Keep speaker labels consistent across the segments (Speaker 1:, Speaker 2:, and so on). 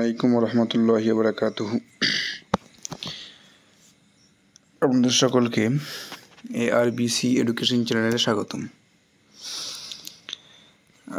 Speaker 1: আলাইকুম রহমতুল্লাহ বরাকাত আপনাদের সকলকে এ আর বিসি এডুকেশন চ্যানেলে স্বাগতম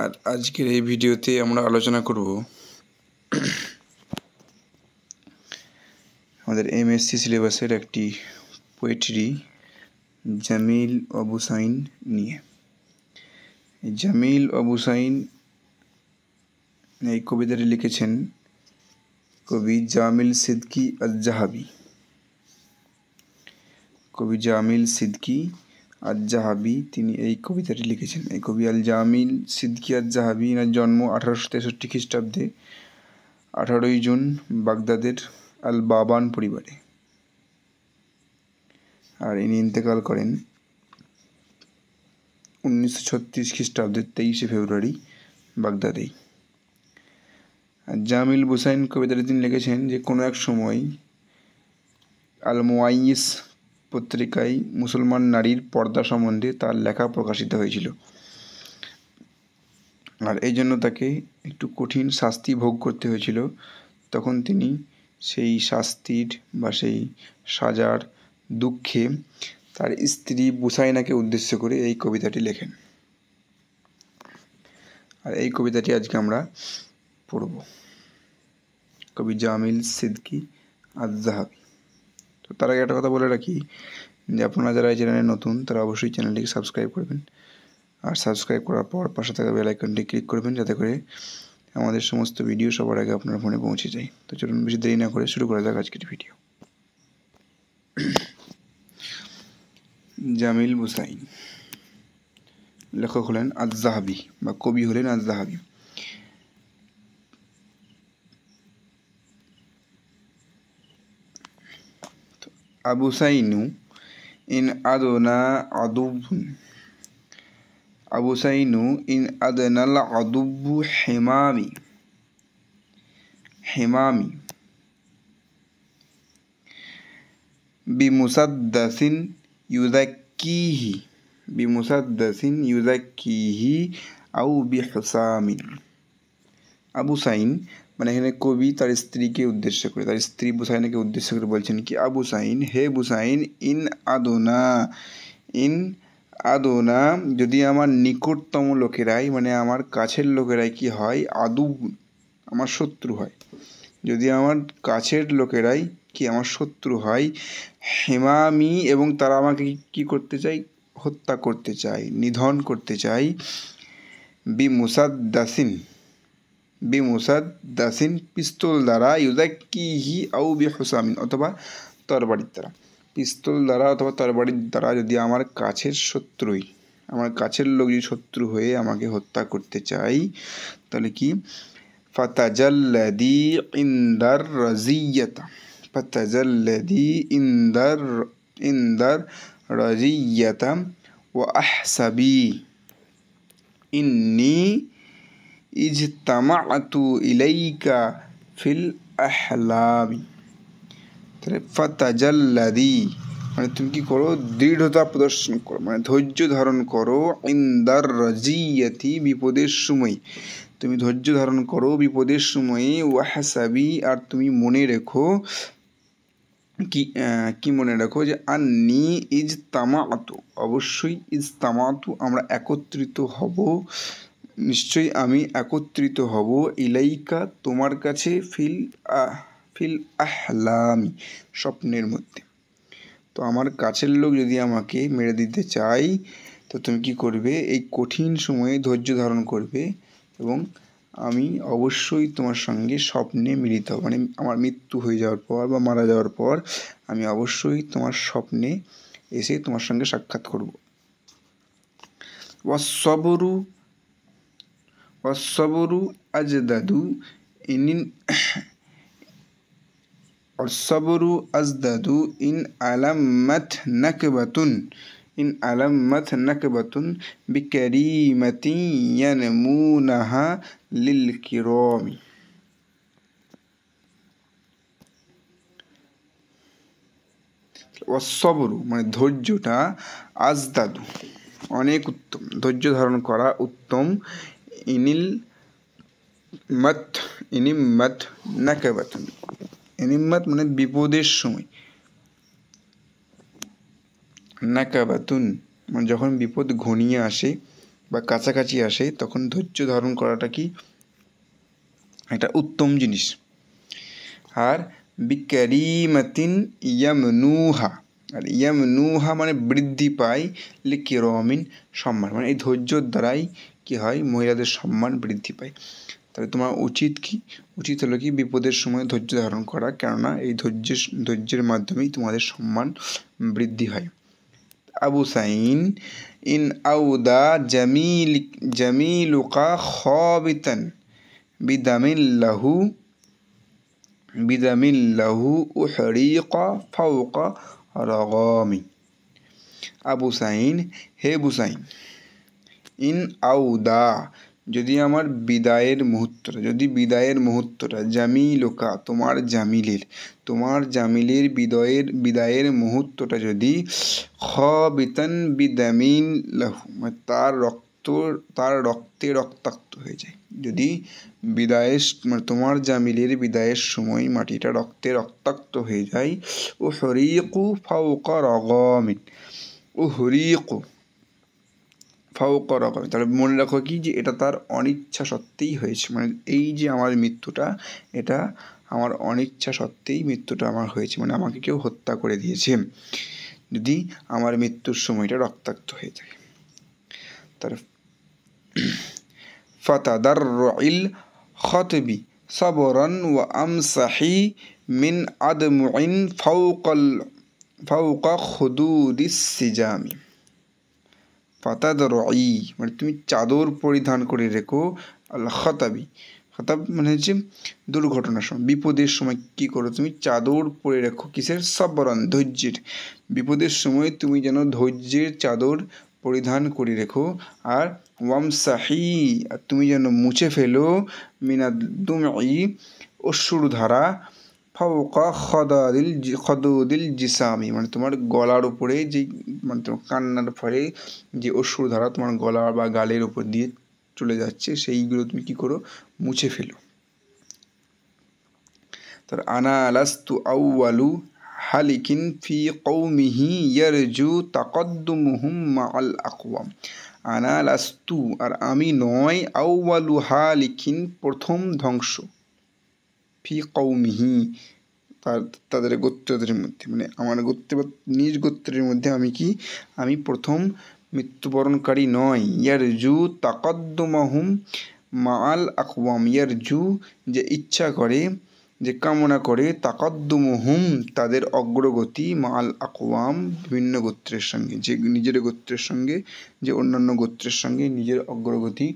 Speaker 1: আর আজকের এই ভিডিওতে আমরা আলোচনা করব আমাদের এমএসসি সিলেবাসের একটি পোয়েট্রি জামিল অবুসাইন নিয়ে জামিল অবুসাইন এই কবিতাটি লিখেছেন কবি জামিল সিদ্কি আজাহাবি কবি জামিল সিদ্কি আজাহাবি তিনি এই কবিতাটি লিখেছেন এই কবি আল জামিল সিদ্কি আজাহাবি এনার জন্ম আঠারোশো তেষট্টি খ্রিস্টাব্দে আঠারোই জুন বাগদাদের আল বাবান পরিবারে আর ইনি ইন্তেকাল করেন উনিশশো ছত্রিশ খ্রিস্টাব্দের তেইশে ফেব্রুয়ারি বাগদাদেই জামিল বুসাইন কবিতাটি তিনি লিখেছেন যে কোনো এক সময় আল মোয়াইস পত্রিকায় মুসলমান নারীর পর্দা সম্বন্ধে তার লেখা প্রকাশিত হয়েছিল আর এই জন্য তাকে একটু কঠিন শাস্তি ভোগ করতে হয়েছিল তখন তিনি সেই শাস্তির বা সেই সাজার দুঃখে তার স্ত্রী বুসাইনাকে উদ্দেশ্য করে এই কবিতাটি লেখেন আর এই কবিতাটি আজকে আমরা পড়ব কবি জামিল সিদ্দিকি আজাহাবি তো তার আগে একটা কথা বলে রাখি যে আপনারা যারা এই চ্যানেলে নতুন তারা অবশ্যই চ্যানেলটিকে সাবস্ক্রাইব করবেন আর সাবস্ক্রাইব করার পর পাশে থাকা বেল আইকনটি ক্লিক করবেন যাতে করে আমাদের সমস্ত ভিডিও সবার আগে আপনার ফোনে পৌঁছে যায় তো চলুন বেশি দেরি না করে শুরু করা যাক আজকের ভিডিও জামিল বুসাইন লেখক হলেন আজ বা কবি হলেন আজ أبو سينو إن أدنى أبو سينو إن أدنى العدوب حمامي حمامي بمسدس يذكيه بمسدس يذكيه أو بحسام أبو سين মানে এখানে কবি তার স্ত্রীকে উদ্দেশ্য করে তার স্ত্রী বুসাইনাকে উদ্দেশ্য করে বলছেন কি আবু সাইন হে বুসাইন ইন আদোনা ইন আদোনা যদি আমার নিকটতম লোকেরাই মানে আমার কাছের লোকেরাই কি হয় আদু আমার শত্রু হয় যদি আমার কাছের লোকেরাই কি আমার শত্রু হয় হেমামি এবং তারা আমাকে কি করতে চাই হত্যা করতে চাই নিধন করতে চাই বি মুসাদ্দাসিন দাসিন পিস্তল দ্বারা ইউজাক্কিহি আউ বি হুসামিন অথবা তরবাড়ির দ্বারা পিস্তল দ্বারা অথবা তরবাড়ির দ্বারা যদি আমার কাছের শত্রুই আমার কাছের লোক যদি শত্রু হয়ে আমাকে হত্যা করতে চাই তাহলে কি ফাতাজাল্লাদি ইন্দার রাজিয়াতা ফাতাজাল্লাদি ইন্দার ইন্দার রাজিয়াতা ওয়া আহসাবি ইন্নি ইজতামাতু ইলাইকা ফিল আহলামি তাহলে মানে তুমি কি করো দৃঢ়তা প্রদর্শন করো মানে ধৈর্য ধারণ করো ইন্দার রাজিয়াতি বিপদের সময় তুমি ধৈর্য ধারণ করো বিপদের সময়ে ওয়াহাসাবি আর তুমি মনে রেখো কি কি মনে রাখো যে আন্নি তামাতু অবশ্যই তামাতু আমরা একত্রিত হব নিশ্চয়ই আমি একত্রিত হব ইলাইকা তোমার কাছে ফিল ফিল আহলামি স্বপ্নের মধ্যে তো আমার কাছের লোক যদি আমাকে মেরে দিতে চাই তো তুমি কি করবে এই কঠিন সময়ে ধৈর্য ধারণ করবে এবং আমি অবশ্যই তোমার সঙ্গে স্বপ্নে মিলিত হব মানে আমার মৃত্যু হয়ে যাওয়ার পর বা মারা যাওয়ার পর আমি অবশ্যই তোমার স্বপ্নে এসে তোমার সঙ্গে সাক্ষাৎ করব ওয়াসবরু वसबरु अजददु इन और सबरु अजददु इन अलमत बतुन इन अलमत बतुन बिकरीमती यनमूनहा सबरु मैं মানে ধৈর্যটা আজদাদু অনেক উত্তম ধৈর্য ধারণ করা إن المت ইনিম্মাত নাকাবাতুন ইনিম্মাত মানে বিপদের সময় নাকাবাতুন মানে যখন বিপদ ঘনিয়ে আসে বা কাছাকাছি আসে তখন ধৈর্য ধারণ করাটা কি একটা উত্তম জিনিস আর বিকারিমাতিন ইয়ামনুহা আর ইয়ামনুহা মানে বৃদ্ধি পায় লিকে রমিন সম্মান মানে এই ধৈর্যর দ্বারাই কি হয় মহিলাদের সম্মান বৃদ্ধি পায় তাহলে তোমার উচিত কি উচিত হলো কি বিপদের সময় ধৈর্য ধারণ করা কেননা এই ধৈর্যের ধৈর্যের মাধ্যমেই তোমাদের সম্মান বৃদ্ধি হয় আবু সাইন ইন আউদা জামিল জামিলুকা খবিতান লাহু ও উহরিকা ফাউকা রগমি আবু সাইন হে বুসাইন ইন দা যদি আমার বিদায়ের মুহূর্তটা যদি বিদায়ের মুহূর্তটা জামিলোকা তোমার জামিলের তোমার জামিলের বিদয়ের বিদায়ের মুহূর্তটা যদি খ বিতন বিদামিন লাহু মানে তার রক্ত তার রক্তে রক্তাক্ত হয়ে যায় যদি বিদায়ের মানে তোমার জামিলের বিদায়ের সময় মাটিটা রক্তে রক্তাক্ত হয়ে যায় ও হরিকু ফাউকা রগমিন ও হরিকু ফাউক রকমের তাহলে মনে রাখো কি যে এটা তার অনিচ্ছা সত্ত্বেই হয়েছে মানে এই যে আমার মৃত্যুটা এটা আমার অনিচ্ছা সত্ত্বেই মৃত্যুটা আমার হয়েছে মানে আমাকে কেউ হত্যা করে দিয়েছে যদি আমার মৃত্যুর সময়টা রক্তাক্ত হয়ে থাকে তার ফাতাদার রইল খতবি সবরন ও আমসাহি মিন আদমুইন ফাউকল ফাউকা খুদুদিস সিজামি ফাতাদর ই মানে তুমি চাদর পরিধান করে রেখো আল্লাহ খতাবি খতাব মানে হচ্ছে দুর্ঘটনার সময় বিপদের সময় কী করো তুমি চাদর পরে রেখো কিসের সবরণ ধৈর্যের বিপদের সময় তুমি যেন ধৈর্যের চাদর পরিধান করে রেখো আর ওয়ামসাহি আর তুমি যেন মুছে ফেলো মিনাদ দুম ই ফাউকা খদাদিল খদুদিল জিসামি মানে তোমার গলার উপরে যে মানে তোমার কান্নার ফলে যে অসুর ধারা তোমার গলা বা গালের উপর দিয়ে চলে যাচ্ছে সেইগুলো তুমি কী করো মুছে ফেলো তার আনা আলাস্তু আউয়ালু হালিকিন ফি কৌমিহি ইয়ারজু তাকদ্দুমুহুম মা আল আকওয়াম আনা আর আমি নয় আউয়ালু হালিকিন প্রথম ধ্বংস ফি কৌমিহি তার তাদের গোত্রদের মধ্যে মানে আমার গোত্র নিজ গোত্রের মধ্যে আমি কি আমি প্রথম মৃত্যুবরণকারী নয় ইয়ার জু তাকদ্দমাহুম মাল আকবাম ইয়ার জু যে ইচ্ছা করে যে কামনা করে তাকদ্দমহুম তাদের অগ্রগতি মাল আকবাম বিভিন্ন গোত্রের সঙ্গে যে নিজের গোত্রের সঙ্গে যে অন্যান্য গোত্রের সঙ্গে নিজের অগ্রগতি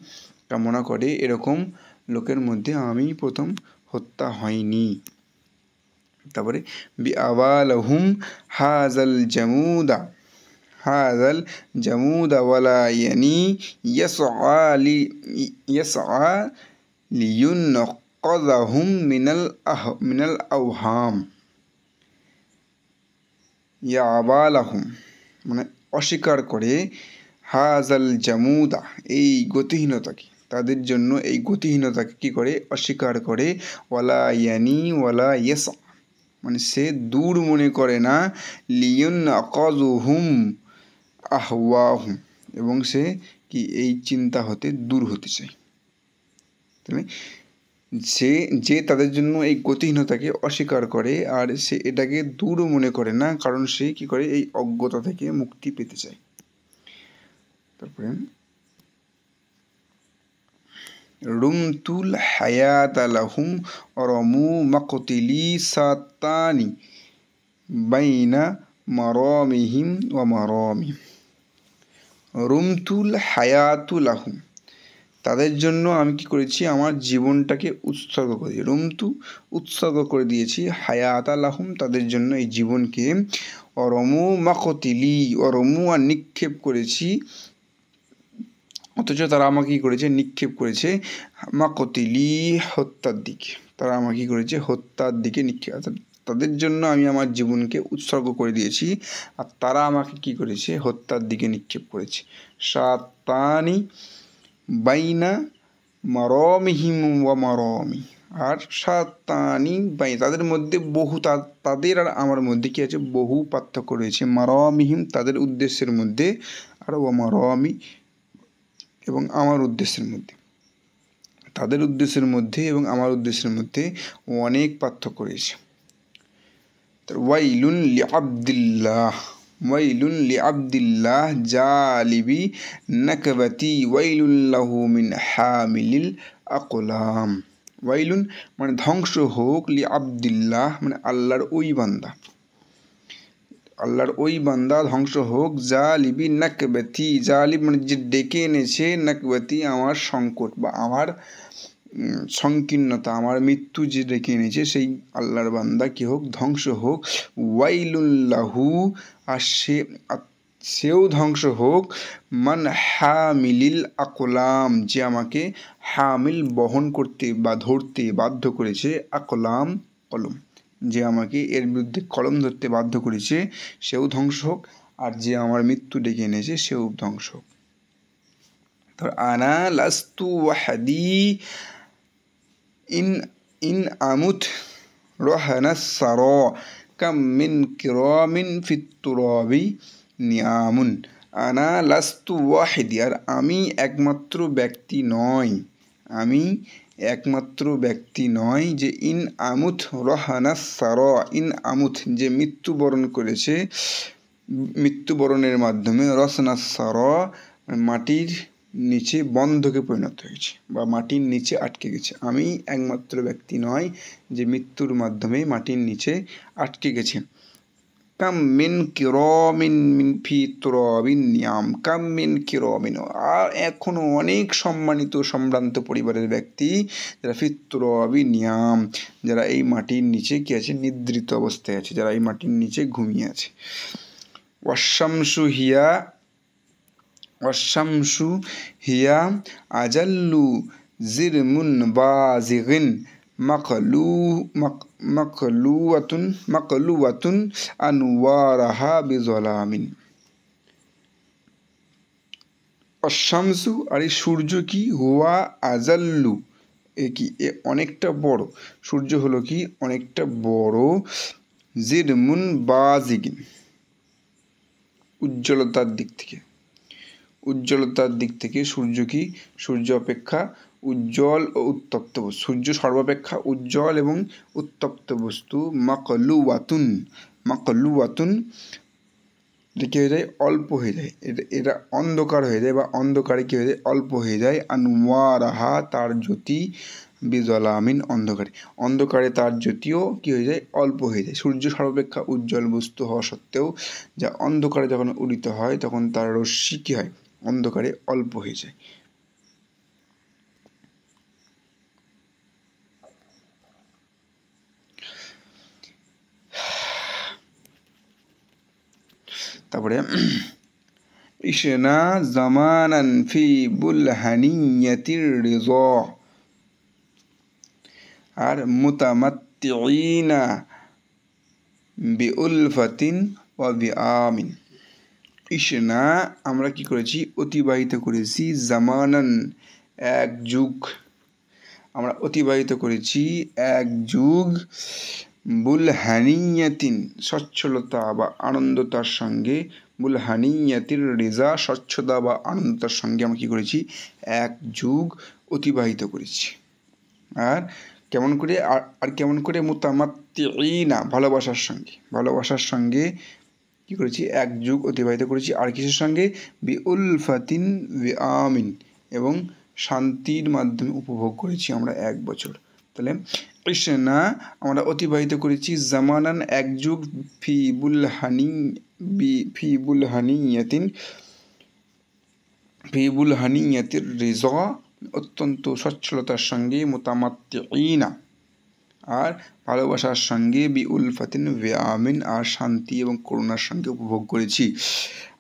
Speaker 1: কামনা করে এরকম লোকের মধ্যে আমি প্রথম হত্যা হয়নি তারপরে বি আওয়ালহুম হাজাল জামুদা হাজাল জমুদা ওয়ালা ইয়ানি ইয়াসআ লি ইয়াসআ মিনাল আহ মিনাল আহাম ইয়া আবালাহুম মানে অস্বীকার করে হাজাল জামুদা এই গতিহীনতাকে তাদের জন্য এই গতিহীনতাকে কী করে অস্বীকার করে ওয়ালা ইয়ানি ওয়ালা ইয়েস মানে সে দূর মনে করে না লিয়ন আকজ হুম আহ এবং সে কি এই চিন্তা হতে দূর হতে চায় তাহলে যে যে তাদের জন্য এই গতিহীনতাকে অস্বীকার করে আর সে এটাকে দূর মনে করে না কারণ সে কি করে এই অজ্ঞতা থেকে মুক্তি পেতে চায় তারপরে রুমতুল হায়াত আলাহুম রমু মকতিলি সাতানি বাইনা মরমিহিম ও মরমিহিম রুমতুল হায়াতুল আহুম তাদের জন্য আমি কি করেছি আমার জীবনটাকে উৎসর্গ করে রুমতু উৎসর্গ করে দিয়েছি হায়াত আলাহুম তাদের জন্য এই জীবনকে অরমু মাকতিলি অরমু আর নিক্ষেপ করেছি অথচ তারা আমাকে কী করেছে নিক্ষেপ করেছে মাকতিলি হত্যার দিকে তারা আমাকে কী করেছে হত্যার দিকে নিক্ষেপ অর্থাৎ তাদের জন্য আমি আমার জীবনকে উৎসর্গ করে দিয়েছি আর তারা আমাকে কি করেছে হত্যার দিকে নিক্ষেপ করেছে সাতানি বাইনা মরমিহিম ওয়া মরমি আর সাতানি বাই তাদের মধ্যে বহু তাদের আর আমার মধ্যে কী আছে বহু পার্থক্য রয়েছে মরমিহিম তাদের উদ্দেশ্যের মধ্যে আর ওয়া মরমি এবং আমার উদ্দেশ্যের মধ্যে তাদের উদ্দেশ্যের মধ্যে এবং আমার উদ্দেশ্যের মধ্যে অনেক পার্থক্য রয়েছে ওয়াইলুন লি আবদুল্লাহ ওয়াইলুন লি আবদুল্লাহ জালিবি নাকবাতি লাহু মিন হামিলিল আকলাম ওয়াইলুন মানে ধ্বংস হোক লি আবদুল্লাহ মানে আল্লাহর ওই বান্দা আল্লাহর ওই বান্দা ধ্বংস হোক যা জালিবি যা লিবি মানে যে ডেকে এনেছে নাকবেতি আমার সংকট বা আমার সংকীর্ণতা আমার মৃত্যু যে ডেকে এনেছে সেই আল্লাহর বান্দা কি হোক ধ্বংস হোক ওয়াইলুল্লাহু আর সে সেও ধ্বংস হোক মান হামিলিল আকলাম যে আমাকে হামিল বহন করতে বা ধরতে বাধ্য করেছে আকলাম কলম যে আমাকে এর বিরুদ্ধে কলম ধরতে বাধ্য করেছে সেও ধ্বংস হোক আর যে আমার মৃত্যু ডেকে এনেছে সেও ধ্বংস হোক তো আনা লাস্তু ওয়াহাদি ইন ইন আমুথ রহানা সার কাম মিন কিরমিন ফিত্তুরবি নিয়ামুন আনা লাস্তু ওয়াহেদি আর আমি একমাত্র ব্যক্তি নয় আমি একমাত্র ব্যক্তি নয় যে ইন আমুথ রহানা সার ইন আমুথ যে মৃত্যুবরণ করেছে মৃত্যুবরণের মাধ্যমে রসনা সার মাটির নিচে বন্ধকে পরিণত হয়েছে বা মাটির নিচে আটকে গেছে আমি একমাত্র ব্যক্তি নয় যে মৃত্যুর মাধ্যমে মাটির নিচে আটকে গেছে কাম মিন কিরমিন মিন ফি তুরবিন নিয়াম কাম মিন কিরমিন আর এখনও অনেক সম্মানিত সম্ভ্রান্ত পরিবারের ব্যক্তি যারা ফি তুরবি নিয়াম যারা এই মাটির নিচে কি আছে নিদ্রিত অবস্থায় আছে যারা এই মাটির নিচে ঘুমিয়ে আছে অশামসু হিয়া অশামসু হিয়া আজাল্লু জিরমুন বাজিগিন مقلو مق مقلوة مقلوة অশামসু আর এই সূর্য কি হুয়া আজাল্লু এ কি এ অনেকটা বড় সূর্য হলো কি অনেকটা বড় জিরমুন বাজিগিন উজ্জ্বলতার দিক থেকে উজ্জ্বলতার দিক থেকে সূর্য কি সূর্য অপেক্ষা উজ্জ্বল ও উত্তপ্ত বস্তু সূর্য সর্বাপেক্ষা উজ্জ্বল এবং উত্তপ্ত বস্তু মাকলু ওয়াতুন মাকলু ওয়াতুন কী হয়ে যায় অল্প হয়ে যায় এটা এটা অন্ধকার হয়ে যায় বা অন্ধকারে কী হয়ে যায় অল্প হয়ে যায় আনুয়ারাহা তার জ্যোতি বিজলামিন অন্ধকারে অন্ধকারে তার জ্যোতিও কী হয়ে যায় অল্প হয়ে যায় সূর্য সর্বাপেক্ষা উজ্জ্বল বস্তু হওয়া সত্ত্বেও যা অন্ধকারে যখন উড়িত হয় তখন তার রশ্মি কী হয় অন্ধকারে অল্প হয়ে যায় তারপরে ইসনা জামানান ফি বুলহানিয়াতির রিজ আর মুতামাত্তিনা বিউলফাতিন ও আমিন ইসনা আমরা কি করেছি অতিবাহিত করেছি জামানান এক যুগ আমরা অতিবাহিত করেছি এক যুগ বুলহানিয়াতিন স্বচ্ছলতা বা আনন্দতার সঙ্গে বুলহানিয়াতির রেজা স্বচ্ছতা বা আনন্দতার সঙ্গে আমরা কী করেছি এক যুগ অতিবাহিত করেছি আর কেমন করে আর কেমন করে না ভালোবাসার সঙ্গে ভালোবাসার সঙ্গে কী করেছি এক যুগ অতিবাহিত করেছি আর কিছুর সঙ্গে বি উলফাতিন বি আমিন এবং শান্তির মাধ্যমে উপভোগ করেছি আমরা এক বছর তাহলে ইসনা আমরা অতিবাহিত করেছি জামানান এক যুগ ফি ফিবুল বি ফি ফিবুল হানি বুলহানিয়াতির রিজ অত্যন্ত সচ্ছলতার সঙ্গে মোতামাত্তিনা আর ভালোবাসার সঙ্গে বি উলফাতিন ব্যামিন আর শান্তি এবং করুণার সঙ্গে উপভোগ করেছি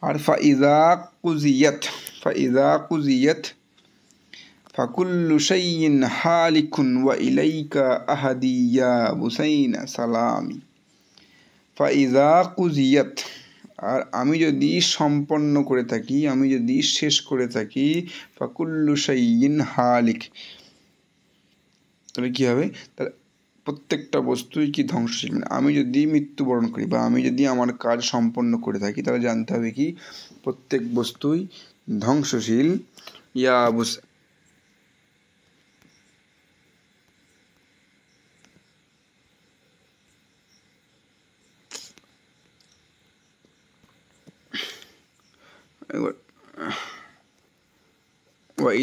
Speaker 1: আর ফাইদা কুজিয়াত ফাইদা কুজিয়ত ফাকুল্লু সাইয়িন হালিকুন ওয়া ইলাইকা আহাদি ইয়া বুসাইন সালামি ফাইজা কুজিয়াত আর আমি যদি সম্পন্ন করে থাকি আমি যদি শেষ করে থাকি ফাকুল্লু সাইন হালিক তাহলে কী হবে তাহলে প্রত্যেকটা বস্তুই কি ধ্বংসশীল মানে আমি যদি মৃত্যুবরণ করি বা আমি যদি আমার কাজ সম্পন্ন করে থাকি তাহলে জানতে হবে কি প্রত্যেক বস্তুই ধ্বংসশীল ইয়া বুস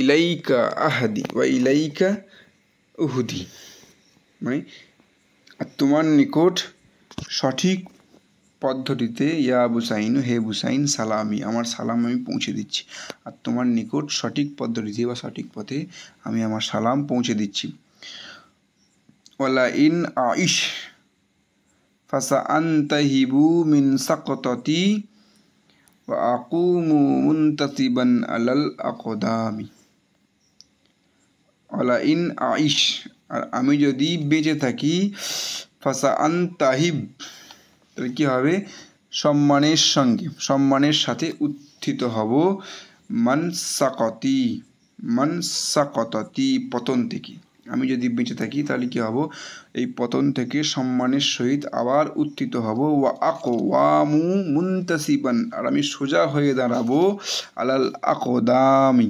Speaker 1: ইলাইকা আহাদি বা ইলাইকা উহুদি মানে তোমার নিকট সঠিক পদ্ধতিতে ইয়া বুসাইন হে বুসাইন সালামি আমার সালাম আমি পৌঁছে দিচ্ছি আর তোমার নিকট সঠিক পদ্ধতিতে বা সঠিক পথে আমি আমার সালাম পৌঁছে দিচ্ছি ওলা ইন আইস ফাসা আন্তাহিবু মিন সাকততি ওয়া আকুমু মুন্তাসিবান আলাল আকদামি ওলা ইন আইস আর আমি যদি বেঁচে থাকি ফাসা আন তাহিব তাহলে কী হবে সম্মানের সঙ্গে সম্মানের সাথে উত্থিত হব মান সাকতি মান সাকততি পতন থেকে আমি যদি বেঁচে থাকি তাহলে কী হব এই পতন থেকে সম্মানের সহিত আবার উত্থিত হব ওয়া আকো ওয়ামু মুন্তাসিবান আর আমি সোজা হয়ে দাঁড়াবো আলাল আকোদামি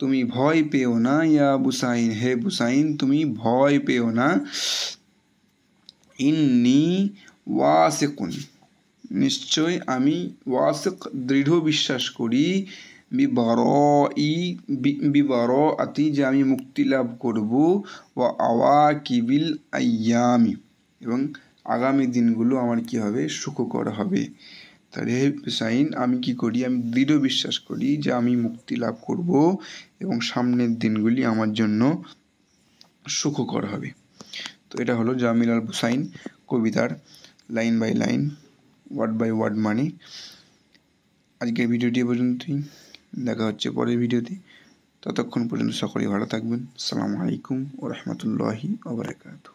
Speaker 1: তুমি ভয় পেও না ইয়া বুসাইন হে বুসাইন তুমি ভয় পেও না ইন্নি ওয়াসেকুন নিশ্চয় আমি ওয়াসেক দৃঢ় বিশ্বাস করি বিবর ই আতি যে আমি মুক্তি লাভ করব ও আওয়া কিবিল আয়ামি এবং আগামী দিনগুলো আমার কি হবে সুখকর হবে তাহলে সাইন আমি কি করি আমি দৃঢ় বিশ্বাস করি যে আমি মুক্তি লাভ করব এবং সামনের দিনগুলি আমার জন্য সুখকর হবে তো এটা হলো জামিল আল হুসাইন কবিতার line by line word by word মানে আজকের ভিডিওটি পর্যন্তই দেখা হচ্ছে পরের ভিডিওতে ততক্ষণ পর্যন্ত সকলেই ভালো থাকবেন সালামু আলাইকুম ও রহমতুল্লাহি ওবরাকাতু